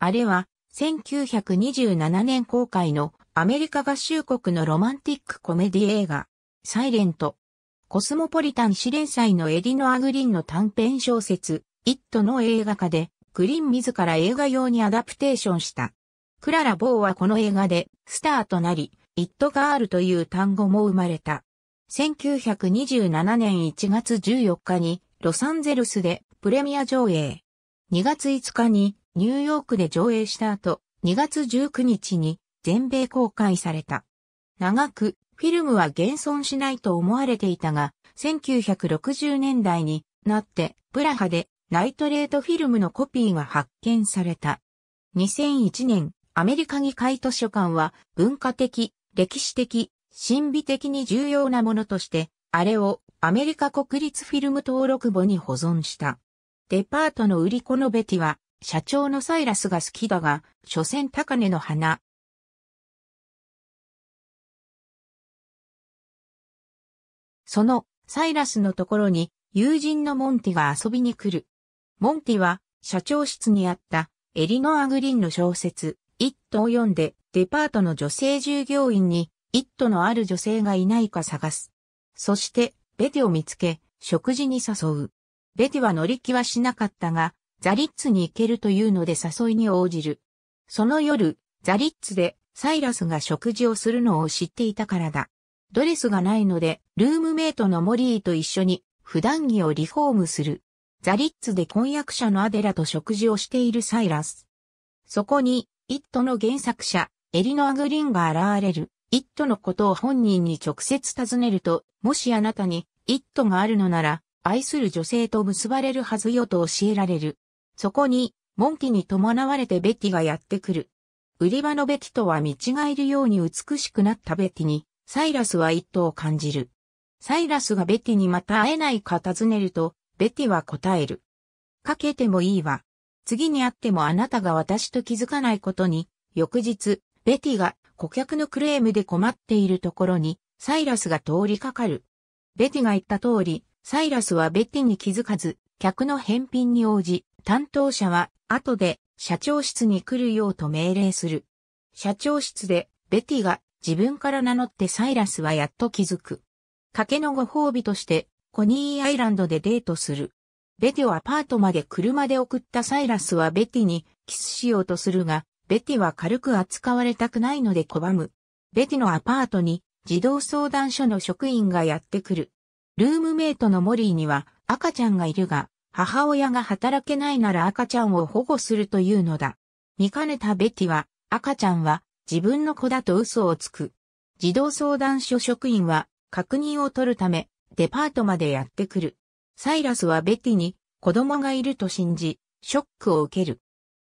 あれは、1927年公開のアメリカ合衆国のロマンティックコメディ映画、サイレント。コスモポリタン試練祭のエディノア・グリンの短編小説、イットの映画化で、グリーン自ら映画用にアダプテーションした。クララ・ボーはこの映画でスターとなり、イットガールという単語も生まれた。1927年1月14日にロサンゼルスでプレミア上映。2月5日にニューヨークで上映した後、2月19日に全米公開された。長く、フィルムは現存しないと思われていたが、1960年代になって、プラハでナイトレートフィルムのコピーが発見された。2001年、アメリカ議会図書館は文化的、歴史的、神秘的に重要なものとして、あれをアメリカ国立フィルム登録簿に保存した。デパートの売り子のベティは、社長のサイラスが好きだが、所詮高値の花。その、サイラスのところに、友人のモンティが遊びに来る。モンティは、社長室にあった、エリノア・グリーンの小説、イットを読んで、デパートの女性従業員に、イットのある女性がいないか探す。そして、ベテを見つけ、食事に誘う。ベテは乗り気はしなかったが、ザリッツに行けるというので誘いに応じる。その夜、ザリッツでサイラスが食事をするのを知っていたからだ。ドレスがないので、ルームメイトのモリーと一緒に普段着をリフォームする。ザリッツで婚約者のアデラと食事をしているサイラス。そこに、イットの原作者、エリノア・グリンが現れる。イットのことを本人に直接尋ねると、もしあなたにイットがあるのなら、愛する女性と結ばれるはずよと教えられる。そこに、モンキに伴われてベティがやってくる。売り場のベティとは見違えるように美しくなったベティに、サイラスは一途を感じる。サイラスがベティにまた会えないか尋ねると、ベティは答える。かけてもいいわ。次に会ってもあなたが私と気づかないことに、翌日、ベティが顧客のクレームで困っているところに、サイラスが通りかかる。ベティが言った通り、サイラスはベティに気づかず、客の返品に応じ、担当者は後で社長室に来るようと命令する。社長室でベティが自分から名乗ってサイラスはやっと気づく。賭けのご褒美としてコニーアイランドでデートする。ベティをアパートまで車で送ったサイラスはベティにキスしようとするが、ベティは軽く扱われたくないので拒む。ベティのアパートに児童相談所の職員がやってくる。ルームメイトのモリーには赤ちゃんがいるが、母親が働けないなら赤ちゃんを保護するというのだ。見かねたベティは、赤ちゃんは自分の子だと嘘をつく。児童相談所職員は確認を取るため、デパートまでやってくる。サイラスはベティに子供がいると信じ、ショックを受ける。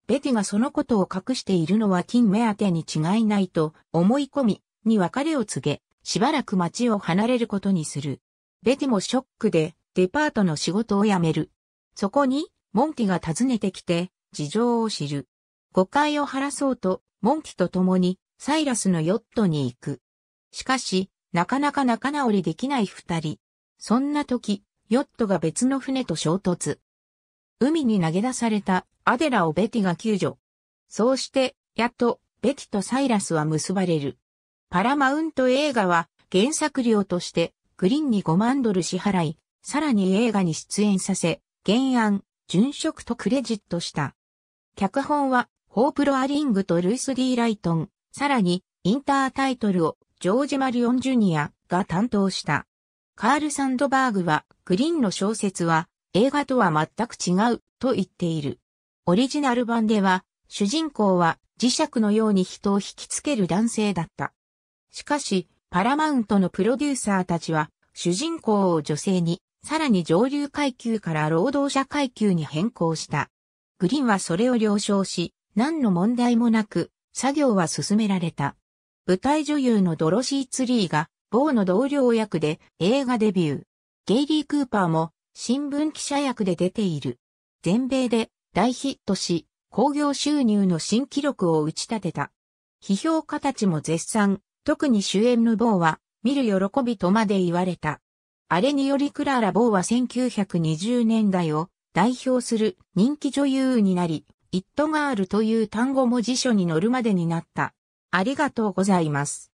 ベティがそのことを隠しているのは金目当てに違いないと思い込み、に別れを告げ、しばらく街を離れることにする。ベティもショックでデパートの仕事を辞める。そこに、モンキが訪ねてきて、事情を知る。誤解を晴らそうと、モンキと共に、サイラスのヨットに行く。しかし、なかなか仲直りできない二人。そんな時、ヨットが別の船と衝突。海に投げ出されたアデラをベティが救助。そうして、やっと、ベティとサイラスは結ばれる。パラマウント映画は、原作料として、グリーンに5万ドル支払い、さらに映画に出演させ、原案、殉職とクレジットした。脚本は、ホープ・ロアリングとルイス・デー・ライトン、さらに、インタータイトルを、ジョージ・マリオン・ジュニアが担当した。カール・サンドバーグは、グリーンの小説は、映画とは全く違う、と言っている。オリジナル版では、主人公は、磁石のように人を引きつける男性だった。しかし、パラマウントのプロデューサーたちは、主人公を女性にさらに上流階級から労働者階級に変更した。グリーンはそれを了承し、何の問題もなく、作業は進められた。舞台女優のドロシー・ツリーが、某の同僚役で映画デビュー。ゲイリー・クーパーも新聞記者役で出ている。全米で大ヒットし、興行収入の新記録を打ち立てた。批評家たちも絶賛、特に主演の某は、見る喜びとまで言われた。あれによりクララ・ボーは1920年代を代表する人気女優になり、イットガールという単語も辞書に載るまでになった。ありがとうございます。